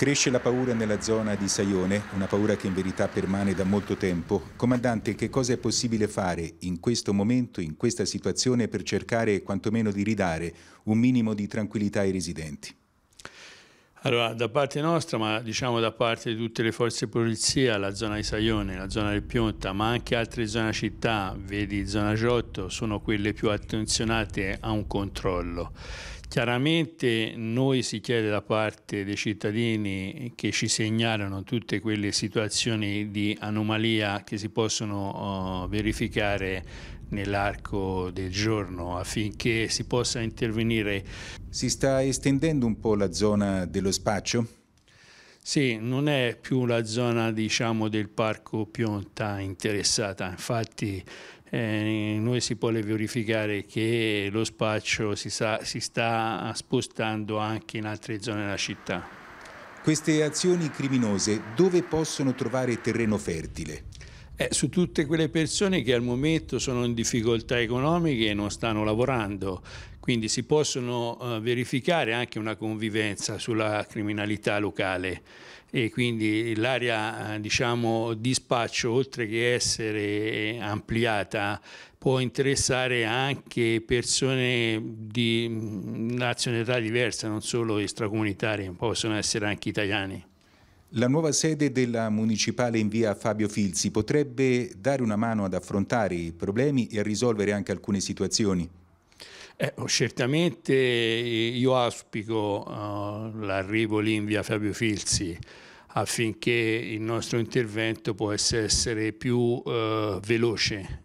Cresce la paura nella zona di Saione, una paura che in verità permane da molto tempo. Comandante, che cosa è possibile fare in questo momento, in questa situazione, per cercare quantomeno di ridare un minimo di tranquillità ai residenti? Allora, da parte nostra, ma diciamo da parte di tutte le forze di polizia, la zona di Saione, la zona del Pionta, ma anche altre zone città, vedi zona Giotto, sono quelle più attenzionate a un controllo. Chiaramente noi si chiede da parte dei cittadini che ci segnalano tutte quelle situazioni di anomalia che si possono uh, verificare nell'arco del giorno affinché si possa intervenire. Si sta estendendo un po' la zona dello spaccio? Sì, non è più la zona diciamo, del parco Pionta interessata, infatti eh, noi si può verificare che lo spaccio si, sa, si sta spostando anche in altre zone della città. Queste azioni criminose dove possono trovare terreno fertile? Eh, su tutte quelle persone che al momento sono in difficoltà economiche e non stanno lavorando, quindi si possono eh, verificare anche una convivenza sulla criminalità locale e quindi l'area eh, diciamo, di spaccio oltre che essere ampliata può interessare anche persone di mm, nazionalità diversa, non solo extracomunitarie, possono essere anche italiani. La nuova sede della municipale in via Fabio Filzi potrebbe dare una mano ad affrontare i problemi e a risolvere anche alcune situazioni? Eh, certamente io auspico uh, l'arrivo lì in via Fabio Filzi affinché il nostro intervento possa essere più uh, veloce